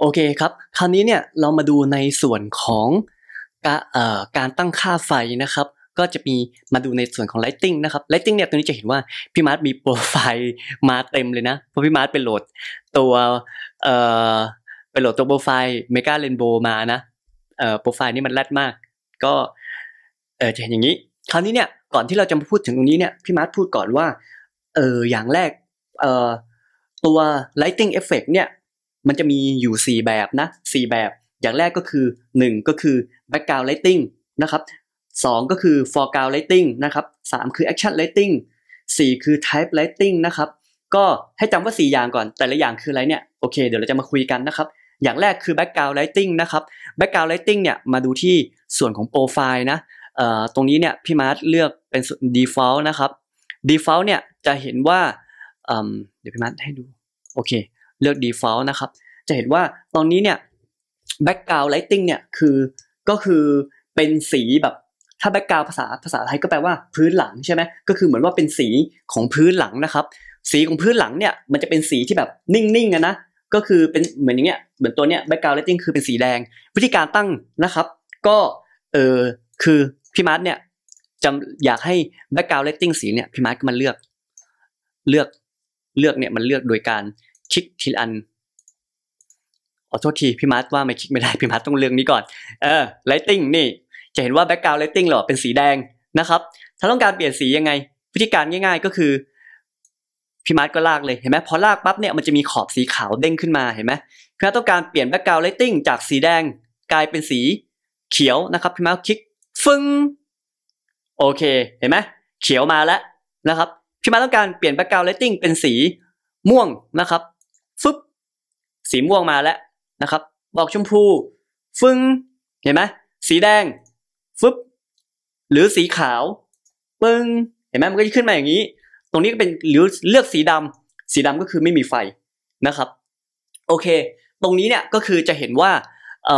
โอเคครับ คราวนี้เนี่ยเรามาดูในส่วนของการตั้งค่าไฟนะครับ ก็จะมีมาดูในส่วนของ Lighting นะครับ Lighting เนี่ยตรงนี้จะเห็นว่า พี่มาร์ทมีโปรไฟล์มาเต็มเลยนะ เพราะพี่มาร์ทไปโหลด ตัวไปโหลดตัวโปรไฟล์ Mega Rainbow มานะโปรไฟล์นี้มันแรดมาก ก็จะเห็นอย่างนี้คราวนี้เนี่ยก่อนที่เราจะมาพูดถึงตรงนี้เนี่ยพี่มาร์ทพูดก่อนว่า เอออย่างแรกเอ่อตัว lighting effect เนี่ยมันจะมีอยู่ 4 แบบนะ4แบบอย่างแรกก็คือ 1 ก็คือ background lighting นะครับ2ก็คือ foreground lighting นะครับ3 คือ action lighting 4คือ type lighting นะครับก็ให้จำว่า 4 อย่างก่อน แต่ละอย่างคืออะไรเนี่ยโอเคเดี๋ยวเราจะมาคุยกันนะครับอย่างแรกคือ background lighting นะครับ background lighting เนี่ยมาดูที่ส่วนของโปรไฟล์นะตรงนี้เนี่ยพี่มาร์ทเลือกเป็น default นะครับ default เนี่ยจะเห็นว่าเดี๋ยวพี่มัดให้ดูโอเคเลือก default นะครับ จะเห็นว่าตอนนี้เนี่ย background lighting เนี่ยคือก็คือเป็นสีแบบถ้าแบ็กกราวภาษาภาษาไทยก็แปลว่าพื้นหลังใช่ไหมก็คือเหมือนว่าเป็นสีของพื้นหลังนะครับ สีของพื้นหลังเนี่ยมันจะเป็นสีที่แบบนิ่งๆนะก็คือเป็นเหมือนอย่างเงี้ยเหมือนตัวเนี้ยแบ็กกราวเลตติ้งคือเป็นสีแดง วิธีการตั้งนะครับ ก็เออคือพี่มาร์ทเนี่ยจำอยากให้แบ็กกราวเลตติ้งสีเนี่ยพี่มาร์ทก็มาเลือกเลือกเลือกเนี่ยมันเลือกโดยการคลิกทีละอันขอโทษทีพี่มาร์ทว่าไม่คลิกไม่ได้พี่มาร์ทต้องเลือกนี้ก่อนเออไลติงนี่จะเห็นว่าแบ็กกราวด์ไลติงหรอเป็นสีแดงนะครับ ถ้าต้องการเปลี่ยนสียังไงวิธีการง่าย ๆ ก็คือพี่มาร์ทก็ลากเลยเห็นไหมพอลากปั๊บเนี่ยมันจะมีขอบสีขาวเด้งขึ้นมาเห็นไหมพี่มาร์ทต้องการเปลี่ยนแบ็กกราวด์ไลติงจากสีแดงกลายเป็นสีเขียวนะครับพี่มาร์ทคลิกฟึ้งโอเคเห็นไหมเขียวมาแล้วนะครับพี่มาต้องการเปลี่ยนแบ็กกราวด์เลติ้งเป็นสีม่วงนะครับ ฟึบ สีม่วงมาแล้วนะครับ บอกชมพู ฟึ้ง เห็นไหมสีแดง ฟึบหรือสีขาว ปึ้ง เห็นไหมมันก็จะขึ้นมาอย่างนี้ ตรงนี้ก็เป็นหรือเลือกสีดำ สีดำก็คือไม่มีไฟนะครับ โอเค ตรงนี้เนี่ยก็คือจะเห็นว่าเ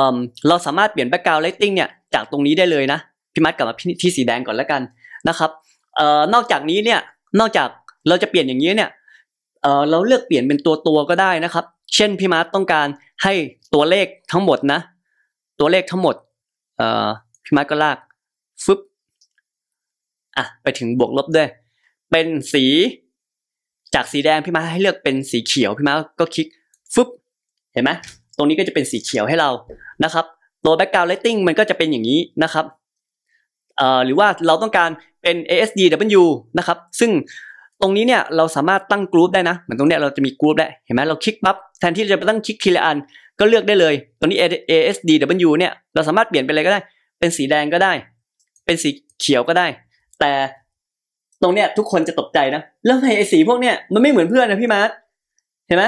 เราสามารถเปลี่ยนแบ็กกราวด์เลติ้งเนี่ยจากตรงนี้ได้เลยนะ พี่มัดกลับมาที่สีแดงก่อนแล้วกันนะครับออนอกจากนี้เนี่ยนอกจากเราจะเปลี่ยนอย่างนี้เนี่ยเเราเลือกเปลี่ยนเป็นตัวตัวก็ได้นะครับ เช่นพี่มาร์ตต้องการให้ตัวเลขทั้งหมดนะ ตัวเลขทั้งหมดพี่มาร์ตก็ลาก ฟึบอ่ะ ไปถึงบวกลบด้วย เป็นสีจากสีแดงพี่มาร์ตให้เลือกเป็นสีเขียวพี่มาร์ตก็คลิก ฟึบเห็นไหม ตรงนี้ก็จะเป็นสีเขียวให้เรา นะครับ ตัว background lighting มันก็จะเป็นอย่างนี้นะครับหรือว่าเราต้องการเป็น ASDW นะครับซึ่งตรงนี้เนี่ยเราสามารถตั้งกรุ๊ปได้นะเหมือนตรงเนี้ยเราจะมีกรุ๊ปได้ เห็นไหมเราคลิกปั๊บแทนที่จะไปตั้งคลิกทีละอัน ก็เลือกได้เลย ตรงนี้ ASDW เนี่ยเราสามารถเปลี่ยนเป็นอะไรก็ได้ เป็นสีแดงก็ได้ เป็นสีเขียวก็ได้ แต่ตรงเนี้ยทุกคนจะตกใจนะแล้วทำไไอ้สีพวกเนี้ยมันไม่เหมือนเพื่อนนะพี่มาร์ทเห็นไหม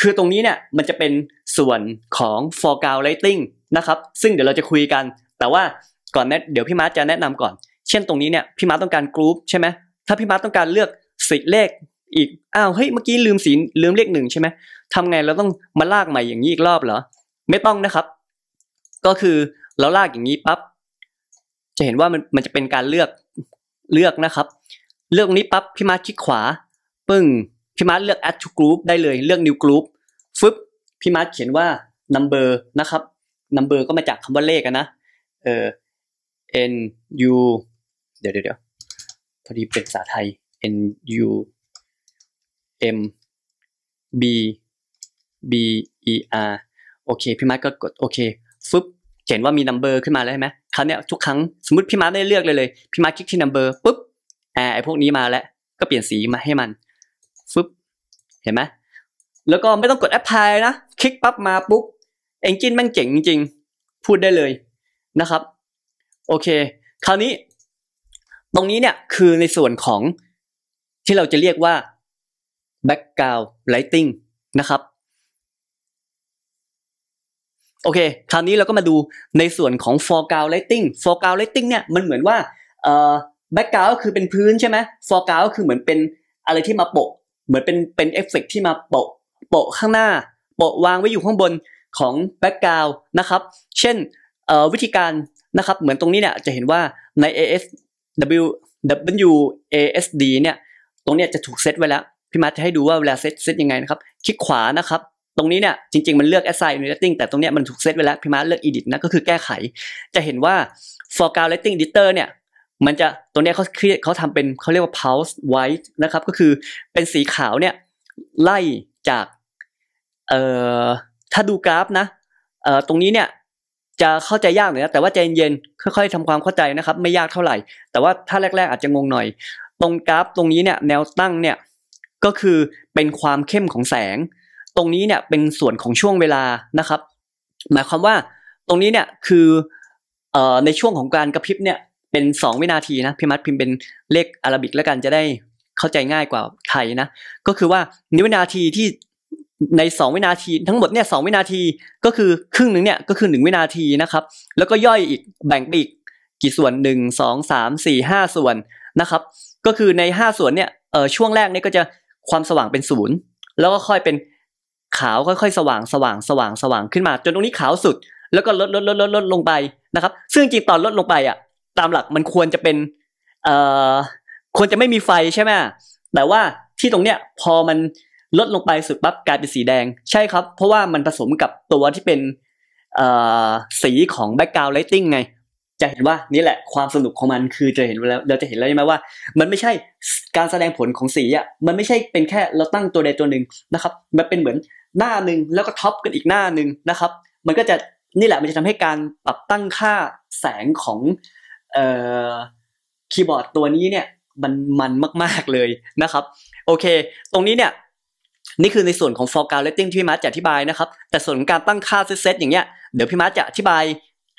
คือตรงนี้เนี่ยมันจะเป็นส่วนของ foreground lighting นะครับซึ่งเดี๋ยวเราจะคุยกันแต่ว่าก่อนเนเดี๋ยวพี่มาร์จะแนะนำก่อน เช่นตรงนี้เนี่ยพี่มาร์ต้องการกรุ๊ปใช่ไหม ถ้าพี่มาร์ต้องการเลือกสีเลขอีก อ้าวเฮ้ยเมื่อกี้ลืมสีลืมเลขหนึ่งใช่ไหมทำไงเราต้องมาลากใหม่อย่างนี้อีกรอบเหรอ ไม่ต้องนะครับ ก็คือเราลากอย่างนี้ปับ๊บ จะเห็นว่ามันมันจะเป็นการเลือกเลือกนะครับ เลือกนี้ปับ๊บพี่มาร์คลิกขวา ปึ้ง พี่มาร์ทเลือก add to group ได้เลยเลือก new group ฟึบพี่มาร์ทเขียนว่า number นะครับ number ก็มาจากคำว่าเลขนะ เออ n u เดี๋ยวเดี๋ยวพอดีเป็นภาษาไทย n u m b b e r โอเคพี่มาร์ก็กดโอเค ฟึบเห็นว่ามีนัมเบอร์ขึ้นมาแล้วใช่ไหม คราวเนี้ยทุกครั้งสมมติพี่มาร์ได้เลือกเลยเลย พี่มาร์คลิกที่นัมเบอร์ปุ๊บแอร์ไอพวกนี้มาแล้ว ก็เปลี่ยนสีมาให้มัน ฟึบเห็นไหม แล้วก็ไม่ต้องกดแอปพลายนะ คลิกปั๊บมาปุ๊บเอนจินแม่งเจ๋งจริง พูดได้เลยนะครับโอเค คราวนี้ ตรงนี้เนี่ยคือในส่วนของ ที่เราจะเรียกว่า background lighting นะครับโอเค คราวนี้เราก็มาดูในส่วนของ foreground lighting foreground lighting เนี่ยมันเหมือนว่า background ก็คือเป็นพื้นใช่ไหม foreground ก็คือเหมือนเป็นอะไรที่มาโปะเหมือนเป็นเป็นเอฟเฟกที่มาโปะโปะข้างหน้าโปะวางไว้อยู่ข้างบนของ background นะครับ เช่นวิธีการนะครับเหมือนตรงนี้เนี่ยจะเห็นว่าใน AS W W A S D เนี่ยตรงนี้จะถูกเซตไว้แล้ว พี่มาจะให้ดูว่าเวลาเซตเซตยังไงนะครับ คลิกขวานะครับ ตรงนี้เนี่ยจริงๆมันเลือก assign rating แต่ตรงนี้มันถูกเซตไว้แล้ว พี่มาเลือก edit นะก็คือแก้ไข จะเห็นว่า foreground rating editor เนี่ยมันจะตรงนี้เขาเขาทำเป็นเขาเรียกว่า pulse white นะครับก็คือเป็นสีขาวเนี่ยไล่จากเอ่อถ้าดูกราฟนะเอ่อตรงนี้เนี่ยจะเข้าใจยากหน่อยนะแต่ว่าใจเย็นๆค่อยๆทำความเข้าใจนะครับไม่ยากเท่าไหร่ แต่ว่าถ้าแรก ๆ อาจจะงงหน่อย ตรงกราฟตรงนี้เนี่ย แนวตั้งเนี่ยก็คือเป็นความเข้มของแสง ตรงนี้เนี่ยเป็นส่วนของช่วงเวลานะครับ หมายความว่าตรงนี้เนี่ยคือเอ่อในช่วงของการกระพริบเนี่ยเป็น 2 วินาทีนะพิมัดพิมพ์เป็นเลขอารบิกแล้วกันจะได้เข้าใจง่ายกว่าไทยนะก็คือว่านิวนาทีที่ใน2วินาทีทั้งหมดเนี่ยสวินาทีก็คือครึ่งหนึ่งเนี่ยก็คือ1วินาทีนะครับ แล้วก็ย่อยอีกแบ่งไปอีกกี่ส่วน1 2 3 4 5ส่วนนะครับ ก็คือใน5ส่วนเนี่ยเออช่วงแรกเนี่ยก็จะความสว่างเป็นศูนย์แล้วก็ค่อยเป็นขาวค่อยๆ สว่างสว่างสว่างสว่างขึ้นมา จนตรงนี้ขาวสุดแล้วก็ลดลดลดลดลดลงไปนะครับ ซึ่งจริงตอนลดลงไปอ่ะตามหลักมันควรจะเป็น เอ่อควรจะไม่มีไฟใช่ไหมแต่ว่าที่ตรงเนี้ยพอมันลดลงไปสุดปั๊บกลายเป็นสีแดงใช่ครับ เพราะว่ามันผสมกับตัวที่เป็นสีของแบ็กกราวด์ไลติ้งไงจะเห็นว่านี่แหละความสนุกของมันคือจะเห็นแล้วเราจะเห็นแล้วใช่ไหมว่ามันไม่ใช่การแสดงผลของสีอ่ะมันไม่ใช่เป็นแค่เราตั้งตัวใดตัวหนึ่งนะครับมันเป็นเหมือนหน้าหนึ่งแล้วก็ท็อปกันอีกหน้าหนึ่งนะครับ มันก็จะนี่แหละ มันจะทำให้การปรับตั้งค่าแสงของคีย์บอร์ดตัวนี้เนี่ยมันมันมาก ๆเลยนะครับโอเค ตรงนี้เนี่ยนี่คือในส่วนของ foreground l i t i n g ที่พี่มาร์จะอธิบายนะครับ แต่ส่วนของการตั้งค่าเซตอย่างเงี้ยเดี๋ยวพี่มาร์จะอธิบาย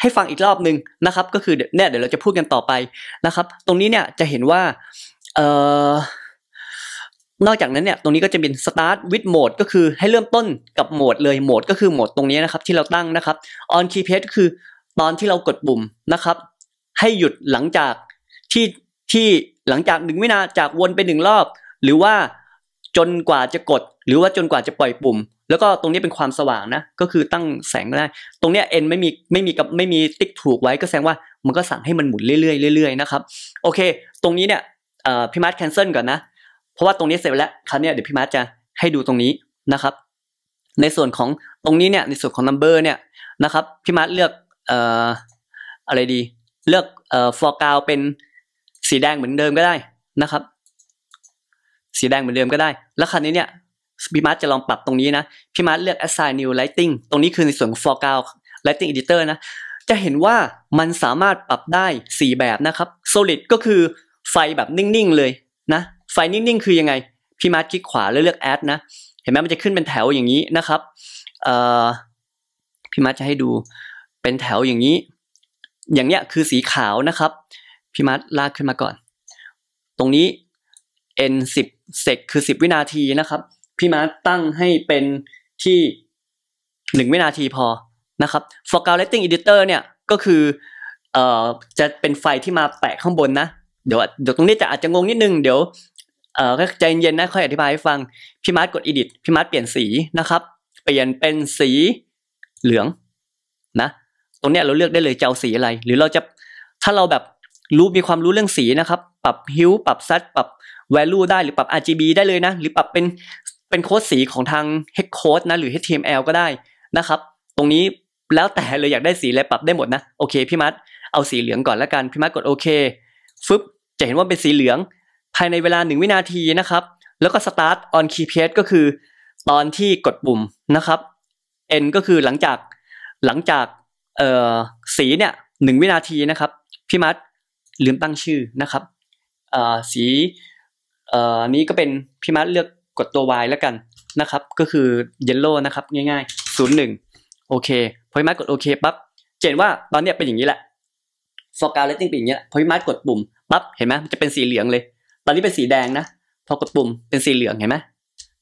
ให้ฟังอีกรอบหนึ่งนะครับ ก็คือเนี่ยเดี๋ยวเราจะพูดกันต่อไปนะครับ ตรงนี้เนี่ยจะเห็นว่าเอ่อ นอกจากนั้นเนี่ย ตรงนี้ก็จะเป็น start with mode ก็คือให้เริ่มต้นกับโหมดเลยโหมดก็คือโหมดตรงนี้นะครับ ที่เราตั้งนะครับ on key p r e s ก็คือตอนที่เรากดปุ่มนะครับ ให้หยุดหลังจากที่ที่หลังจากหนึ่งวินาจากวนไปหนึ่งรอบ หรือว่าจนกว่าจะกดหรือว่าจนกว่าจะปล่อยปุ่ม แล้วก็ตรงนี้เป็นความสว่างนะก็คือตั้งแสงได้ ตรงนี้็ n ไม่มีไม่มีกับไม่มีติ๊กถูกไว้ก็แสดงว่า มันก็สั่งให้มันหมุนเรื่อยๆเรื่อยๆนะครับโอเคตรงนี้เนี่ยพี่มาร์ทแคนเซิลก่อนนะ เพราะว่าตรงนี้เสร็จแล้วคราวนี้เดี๋ยวพี่มาร์ทจะให้ดูตรงนี้นะครับ ในส่วนของตรงนี้เนี่ยในส่วนของ number เนี่ยนะครับพี่มาร์ทเลือกอะไรดี เลือกฟอร์กาวเป็นสีแดงเหมือนเดิมก็ได้นะครับสีแดงเหมือนเดิมก็ได้ แล้วคราวนี้เนี่ยพี่มาร์ทจะลองปรับตรงนี้นะพี่มาร์ทเลือก assign new lighting ตรงนี้คือในส่วนของ foreground lighting editor นะ จะเห็นว่ามันสามารถปรับได้4แบบนะครับ solid ก็คือไฟแบบนิ่งๆเลยนะ ไฟนิ่งๆคือยังไงพี่มาร์ทคลิกขวาแล้วเลือก add นะ เห็นไหมมันจะขึ้นเป็นแถวอย่างนี้นะครับพี่มาร์ทจะให้ดูเป็นแถวอย่างนี้ อย่างเนี้ยคือสีขาวนะครับพี่มาร์ทลากขึ้นมาก่อน ตรงนี้ n 10 sec คือ 10 วินาทีนะครับ พี่มาตั้งให้เป็นที่ 1 วินาทีพอนะครับ for calculating editor เนี่ยก็คือเอ่อจะเป็นไฟที่มาแปะข้างบนนะ เดี๋ยวเดี๋ยวตรงนี้จะอาจจะงงนิดนึง เดี๋ยวเอ่อใจเย็นๆนะค่อยอธิบายให้ฟัง พี่มาร์ทกด edit พี่มาร์ทเปลี่ยนสีนะครับ เปลี่ยนเป็นสีเหลืองนะ ตรงนี้เราเลือกได้เลยจะเอาสีอะไร หรือเราจะถ้าเราแบบรู้มีความรู้เรื่องสีนะครับ ปรับฮิว ปรับซัดปรับแวลูได้หรือปรับ RGB ได้เลยนะ หรือปรับเป็นเป็นโค้ดสีของทาง hex code นะหรือ HTML ก็ได้นะครับ ตรงนี้แล้วแต่เลยอยากได้สีอะไรปรับได้หมดนะ โอเคพี่มัดเอาสีเหลืองก่อนแล้วกัน พี่มัดกดโอเค ฟึบ จะเห็นว่าเป็นสีเหลืองภายในเวลา 1 วินาทีนะครับ แล้วก็ start on key press ก็คือ ตอนที่กดปุ่มนะครับ n ก็คือหลังจากหลังจากสีเนี่ยหนึ่งวินาทีนะครับพี่มัดลืมตั้งชื่อนะครับสีนี้ก็เป็นพี่มัดเลือกกดตัว y แล้วกันนะครับ ก็คือเยลโล่นะครับ ง่ายๆ01โอเคพอพี่มัดกดโอเคปั๊บเห็นว่าตอนนี้เป็นอย่างนี้แหละฟอกาวเลตติ้งเป็นอย่างนี้ยพอพี่มัดกดปุ่มปั๊บเห็นไหมมันจะเป็นสีเหลืองเลย ตอนนี้เป็นสีแดงนะพอกดปุ่มเป็นสีเหลืองเห็นไหม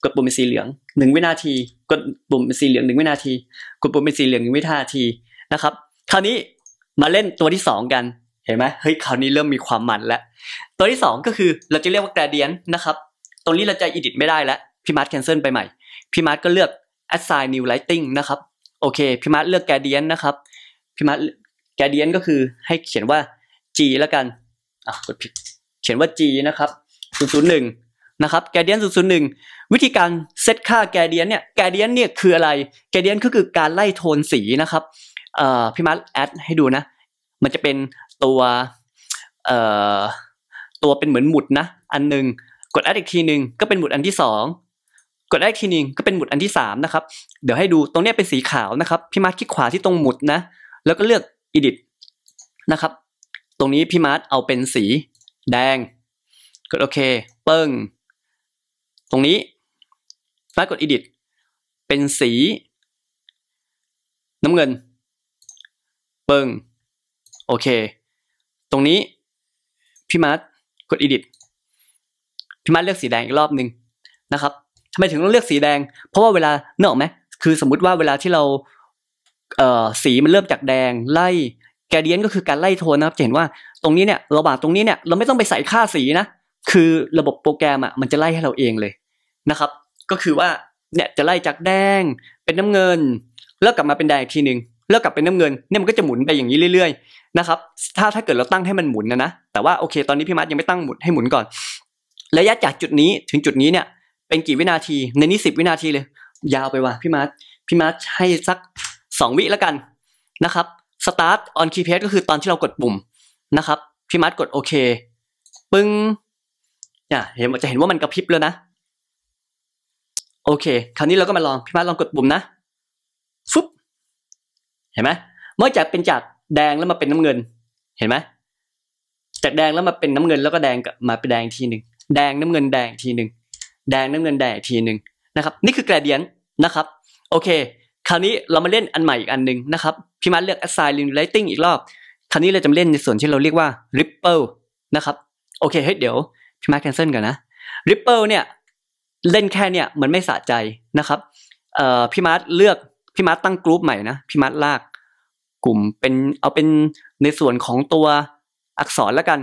กดปุ่มเป็นสีเหลืองหนึ่งวินาที กดปุ่มเป็นสีเหลืองหนึ่งวินาทีกดปุ่มเป็นสีเหลืองหนึ่งวินาทีนะครับคราวนี้มาเล่นตัวที่สองกันเห็นไหมเฮ้ย คราวนี้เริ่มมีความมันแล้ว ตัวที่2ก็คือเราจะเรียกว่าแกรเดียนนะครับ ตรงนี้เราจะิดิทไม่ได้แล้ว พี่มาร์ทแคนเซิลไปใหม่ พี่มาร์ทก็เลือก assign new lighting นะครับ โอเค พี่มาร์ทเลือกแกรเดียนนะครับ พี่มาร์ทแกรเดียนก็คือให้เขียนว่า g แล้วกัน อ่ะกดผิดเขียนว่า g นะครับ 001 นะครับ์ศูนย์หน001 วิธีการเซตค่าแกรเดียนเนี่ยแกรเดียนเนี่ยคืออะไรแกรเดียนก็คือการไล่โทนสีนะครับเอ่อพี่มาร์ทแอดให้ดูนะ มันจะเป็นตัวเอ่อตัวเป็นเหมือนหมุดนะอันหนึ่งกดแอดอีกทีหนึ่งก็เป็นหมุดอันที่สองกดแอดทีหนึ่งก็เป็นหมุดอันที่สามนะครับเดี๋ยวให้ดูตรงนี้เป็นสีขาวนะครับพี่มาร์คคลิกขวาที่ตรงหมุดนะ แล้วก็เลือก edit นะครับตรงนี้พี่มาร์คเอาเป็นสีแดง กดโอเคเปิ้งตรงนี้มาร์กด edit เป็นสี น้ำเงิน เปิ้งโอเครงนี้พี่มาร์ทกด e ดิทพี่มาร์ทเลือกสีแดงอีกรอบหนึ่งนะครับทำไมถึงต้องเลือกสีแดง เพราะว่าเวลาเนอะไหมคือสมมติว่าเวลาที่เราเอ่อสีมันเริ่มจากแดง ไล่แกเดียนก็คือการไล่โทนนะครับ จะเห็นว่าตรงนี้เนี่ยระหว่างตรงนี้เนี่ยเราไม่ต้องไปใส่ค่าสีนะ คือระบบโปรแกรมอ่ะมันจะไล่ให้เราเองเลยนะครับ ก็คือว่าเนี่ยจะไล่จากแดงเป็นน้ำเงินแล้วกลับมาเป็นแดงอีกทีหนึ่งเลือกกลับเป็นน้ำเงินเนี่ยมันก็จะหมุนไปอย่างนี้เรื่อยๆนะครับถ้าถ้าเกิดเราตั้งให้มันหมุนนะนะ แต่ว่าโอเค ตอนนี้พี่มัดยังไม่ตั้งหมุนให้หมุนก่อน ระยะจากจุดนี้ถึงจุดนี้เนี่ย เป็นกี่วินาทีในนี้สิบวินาทีเลย ยาวไปว่ะพี่มาร์พี่มาร์ให้สักสองวิแล้วกันนะครับสตาร์ทออนคีย์เพสก็คือตอนที่เรากดปุ่มนะครับพี่มาร์กดโอเค ปึ้งเนี่ยเห็นจะเห็นว่ามันกระพริบแล้วนะโอเค คราวนี้เราก็มาลอง พี่มาร์ลองกดปุ่มนะฟ๊บเห็นไหมเมื่อจากเป็นจากแดงแล้วมาเป็นน้ำเงินเห็นไหมจากแดงแล้วมาเป็นน้ำเงินแล้วก็แดงมาเป็นแดงทีหนึ่งแดงน้ำเงินแดงทีหนึ่งแดงน้ำเงินแดงทีหนึ่งนะครับนี่คือแกรเดียนนะครับโอเค คราวนี้เรามาเล่นอันใหม่อีกอันหนึ่งนะครับพี่มาร์เลือก assign lighting อีกรอบ คราวนี้เราจะเล่นในส่วนที่เราเรียกว่า ripple นะครับโอเคเฮ้ยเดี๋ยวพี่มาร์คแคนเซิลก่อนนะ ripple เนี่ยเล่นแค่เนี่ยมันไม่สะใจนะครับเอ่อพี่มาร์เลือกพี่มัดตั้งกลุ่มใหม่นะพี่มัดลากกลุ่มเป็นเอาเป็นในส่วนของตัวอักษรแล้วกัน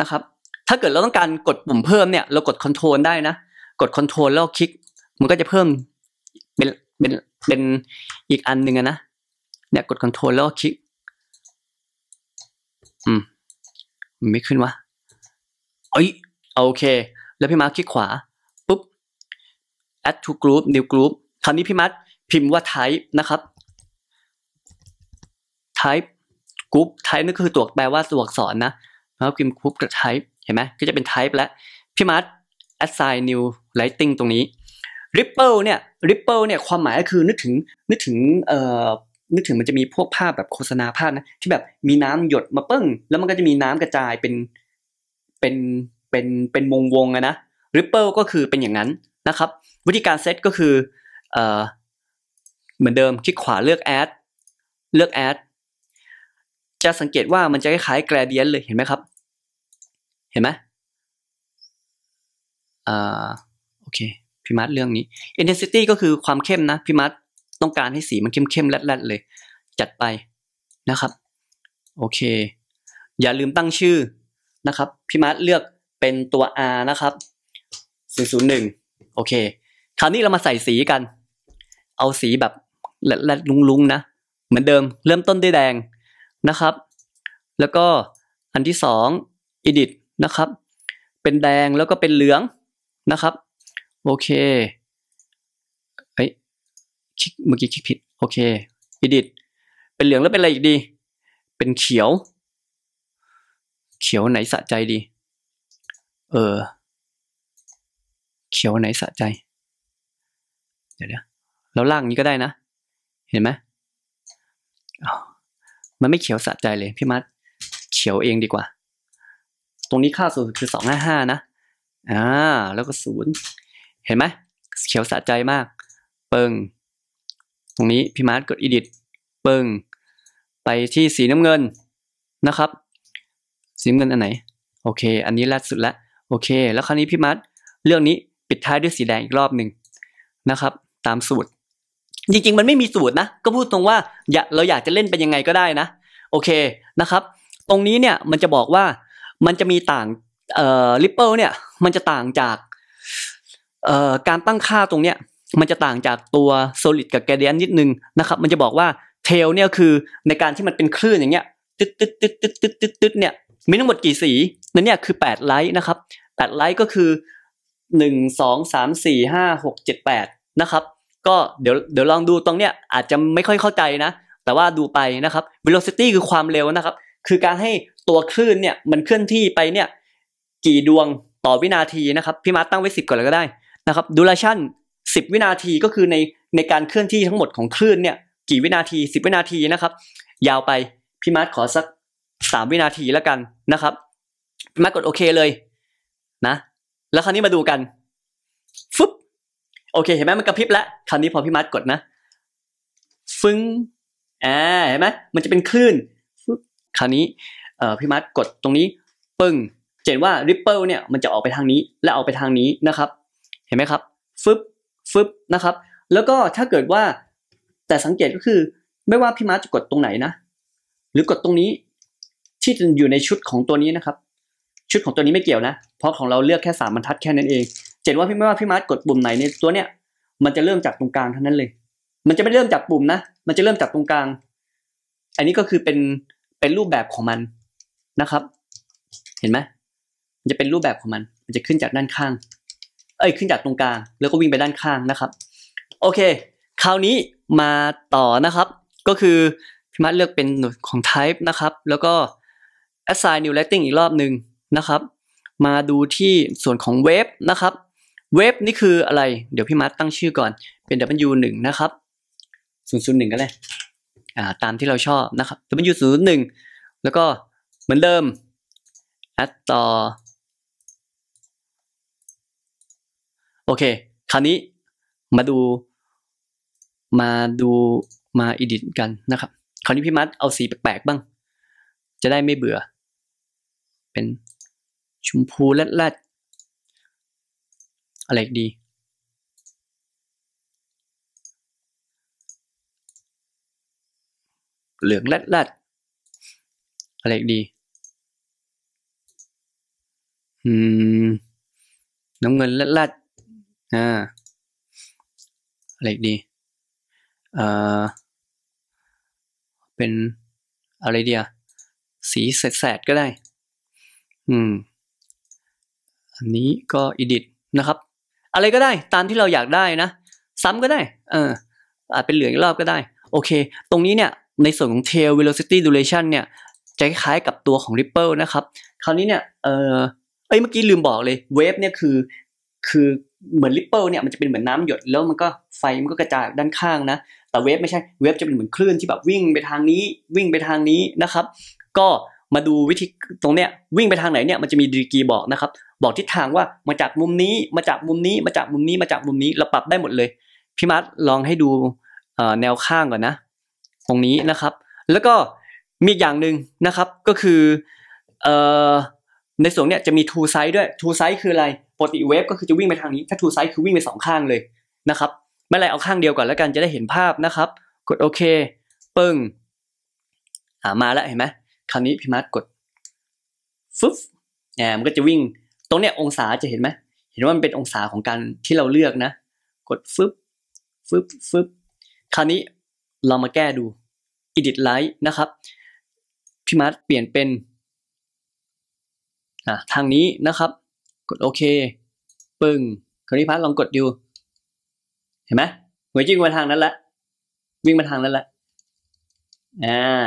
นะครับ ถ้าเกิดเราต้องการกดปุ่มเพิ่มเนี่ย เรากดคอนโทรลได้นะ กดคอนโทรลแล้วคลิกมันก็จะเพิ่มเป็นเป็นเป็นอีกอันหนึ่งนะเนี่ยกดคอนโทรลแล้วคลิก อืมมันไม่ขึ้นวะเอ้ยโอเค แล้วพี่มาร์คคลิกขวาปุ๊บ add to group new group คราวนี้พี่มัดพิมพ์ว่า type นะครับ type group type นั่นคือตัวแปลว่าตัวอักษรนะแล้วพิมพ์ group กับ type เห็นไหมก็จะเป็น type และพี่มาร์ท assign new lighting ตรงนี้ ripple เนี่ย ripple เนี่ยความหมายก็คือนึกถึงนึกถึงเอ่อ นึกถึงมันจะมีพวกภาพแบบโฆษณาภาพนะที่แบบมีน้ำหยดมาปึ้ง แล้วมันก็จะมีน้ำกระจายเป็นเป็นเป็นเป็นวงวงนะ ripple ก็คือเป็นอย่างนั้นนะครับ วิธีการเซตก็คือเอ่อเหมือนเดิม คลิกขวาเลือก add เลือก add จะสังเกตว่ามันจะคล้ายๆ gradient เลย เห็นไหมครับ เห็นไหมอ่าโอเคพิมัดเรื่องนี้ intensity ก็คือความเข้มนะพิมัดต้องการให้สีมันเข้มๆแรดๆเลย จัดไปนะครับโอเค อย่าลืมตั้งชื่อนะครับ พิมัดเลือกเป็นตัว R นะครับ001 โอเคคราวนี้เรามาใส่สีกัน เอาสีแบบและและลุงลุงนะ เหมือนเดิมเริ่มต้นด้วยแดงนะครับ แล้วก็อันที่สองอิด t นะครับ เป็นแดงแล้วก็เป็นเหลืองนะครับโอเคเฮ้ยเมื่อกี้คลิกผิดโอเคอิด t เป็นเหลืองแล้วเป็นอะไรอีก ดี เป็นเขียว เขียวไหนสะใจดีเออเขียวไหนสะใจเดี๋ยวนแเราล่างนี้ก็ได้นะเห็นไหมมันไม่เขียวสะใจเลยพี่มัดเขียวเองดีกว่า ตรงนี้ค่าสูตรคือสองห้าห้านะ อ่า แล้วก็ศูนย์ เห็นไหมเขียวสะใจมาก เปิงตรงนี้พี่มาร์ทกด edit เปิง ไปที่สีน้ำเงินนะครับ สีน้ำเงินอันไหน โอเค อันนี้ล่าสุดละโอเค แล้วคราวนี้พี่มาร์ทเรื่องนี้ปิดท้ายด้วยสีแดงอีกรอบหนึ่งนะครับ ตามสูตรจริงๆ มันไม่มีสูตรนะ ก็พูดตรงว่าอยาเราอยากจะเล่นเป็นยังไงก็ได้นะ โอเค นะครับ ตรงนี้เนี่ย มันจะบอกว่า มันจะมีต่างเอ่อริปเปิลเนี่ย มันจะต่างจากเอ่อการตั้งค่าตรงเนี้ยมันจะต่างจากตัว solid กับ gradient นิดนึงนะครับ มันจะบอกว่า tail เนี่ย คือในการที่มันเป็นคลื่นอย่างเงี้ยตึ๊ดตึ๊ดตึ๊ดตึ๊ดตึ๊ดตึ๊ดตึ๊ดเนี่ย มีทั้งหมดกี่สี นั่นเนี่ย คือ8ไลท์นะครับ8ไลท์ก็คือ 1 2 3 4 5 6 7 8นะครับก็เดี๋ยวเดี๋ยวลองดูตรงเนี้ยอาจจะไม่ค่อยเข้าใจนะ แต่ว่าดูไปนะครับ velocity คือความเร็วนะครับ คือการให้ตัวคลื่นเนี่ยมันเคลื่อนที่ไปเนี่ยกี่ดวงต่อวินาทีนะครับพี่มาร์ตั้งไว้ 10 ก่อนเลยก็ได้นะครับ duration 10 วินาทีก็คือ ในในการเคลื่อนที่ทั้งหมดของคลื่นเนี่ยกี่วินาที 10 วินาทีนะครับ ยาวไปพี่มาร์ขอสัก 3 วินาทีแล้วกันนะครับพี่มาร์กดโอเค เลยนะ แล้วคราวนี้มาดูกันฟึบโอเคเห็นไหมมันกระพริบแล้วคราวนี้พอพี่มัดกดนะฟึ้งอ่าเห็นไหมมันจะเป็นคลื่นคราวนี้พี่มัดกดตรงนี้ ปึ้งเห็นว่าริปเปิลเนี่ยมันจะออกไปทางนี้ และออกไปทางนี้นะครับ เห็นไหมครับฟึบฟึบนะครับ แล้วก็ถ้าเกิดว่า แต่สังเกตก็คือ ไม่ว่าพี่มาร์จะกดตรงไหนนะหรือกดตรงนี้ ที่อยู่ในชุดของตัวนี้นะครับ ชุดของตัวนี้ไม่เกี่ยวนะ เพราะของเราเลือกแค่สามบรรทัดแค่นั้นเองจ็นว่าพี่ไม่ว่าพี่มาร์ทกดปุ่มไหนในตัวเนี้ย มันจะเริ่มจากตรงกลางเท่านั้นเลย มันจะไม่เริ่มจากปุ่มนะ มันจะเริ่มจากตรงกลาง อันนี้ก็คือเป็นเป็นรูปแบบของมันนะครับ เห็นไหมมันจะเป็นรูปแบบของมัน มันจะขึ้นจากด้านข้าง เอ้ยขึ้นจากตรงกลาง แล้วก็วิ่งไปด้านข้างนะครับ โอเค คราวนี้มาต่อนะครับ ก็คือ พี่มัดเลือกเป็นหน่วยของ type นะครับ แล้วก็ assign new lighting อีกรอบหนึ่งนะครับ มาดูที่ส่วนของเวฟนะครับเวฟนี่คืออะไร เดี๋ยวพี่มาร์ตตั้งชื่อก่อน เป็น W 1นึ่งนะครับ0่งก็ได้อ่าตามที่เราชอบนะครับ W ่งแล้วก็เหมือนเดิม add ต่อ โอเค คราวนี้มาดูมาดูมา edit กันนะครับ คราวนี้พี่มัดเอาสีแปลกๆบ้าง จะได้ไม่เบื่อ เป็นชมพูแลดอะไรดี เหลืองแรดแรดอะไรดีอืมน้ำเงินแรดแรดอ่าอะไรดีเอ่อเป็นอะไรเดียสีแสดๆก็ได้อืมอันนี้ก็ edit นะครับอะไรก็ได้ตามที่เราอยากได้นะ ซ้ำก็ได้เอออาจเป็นเหลืองอีกรอบก็ได้ โอเค ตรงนี้เนี่ยในส่วนของ tail velocity duration เนี่ยจะคล้ายกับตัวของ ripple นะครับ คราวนี้เนี่ย เออเอ้ยเมื่อกี้ลืมบอกเลย wave เนี่ยคือ คือเหมือนริปเปิลเนี่ยมันจะเป็นเหมือนน้าหยดแล้วมันก็ไฟมันก็กระจายด้านข้างนะ แต่เวฟไม่ใช่เวฟจะเป็นเหมือนคลื่นที่แบบวิ่งไปทางนี้วิ่งไปทางนี้นะครับ ก็มาดูวิธีตรงเนี้ยวิ่งไปทางไหนเนี่ยมันจะมีดีกีบอกนะครับบอกทิศทางว่ามาจากมุมนี้มาจากมุมนี้ มาจากมุมนี้มาจากมุมนี้เราปรับได้หมดเลยพี่มัดลองให้ดูแนวข้างก่อนนะ ตรงนี้นะครับ แล้วก็มีอย่างหนึ่งนะครับก็คือในส่วนเนี้ยจะมีทูไซด์ด้วยทูไซด์คืออะไรปกติเวฟก็คือจะวิ่งไปทางนี้ถ้าทูไซด์คือวิ่งไปสองข้างเลยนะครับไม่ไรเอาข้างเดียวก่อนแล้วกันจะได้เห็นภาพนะครับ กดโอเคปึ้งามาแล้วเห็นไหมคราวนี้พี่มาร์ทกดฟึ๊บเนี่ยมันก็จะวิ่งตรงเนี้ยองศาจะเห็นไหม เห็นว่ามันเป็นองศาของการที่เราเลือกนะ กดฟึ๊บฟึ๊บฟึ๊บคราวนี้เรามาแก้ดู edit light นะครับพี่มาร์ทเปลี่ยนเป็นอ่ะทางนี้นะครับ กดโอเค ปึ้งคราวนี้พาร์ทลองกดดู เห็นไหมหัวจิ้งมาทางนั้นละ วิ่งมาทางนั้นละอ่า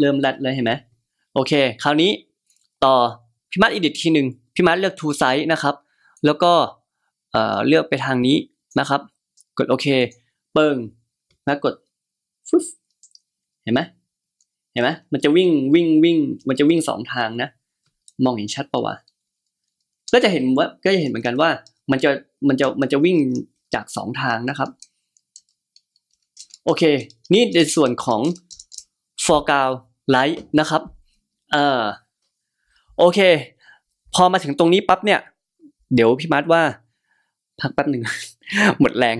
เริ่มแรดเลยเห็นไหมโอเคคราวนี้ต่อพี่มัดอีดิททีหนึ่งพี่มัดเลือก to size นะครับ แล้วก็เเลือกไปทางนี้นะครับ กดโอเคเปิงแล้วกดฟึ๊บเห็นไหมเห็นไหมมันจะวิ่ง วิ่ง วิ่งมันจะวิ่งสองทางนะ มองเห็นชัดปะวะก็จะเห็นว่าก็จะเห็นเหมือนกันว่ามันจะมันจะมันจะวิ่งจากสองทางนะครับ โอเค นี่ในส่วนของ foreground light นะครับ เออโอเค พอมาถึงตรงนี้ปั๊บเนี่ย เดี๋ยวพี่มาร์ทว่า พักแป๊บหนึ่งหมดแรง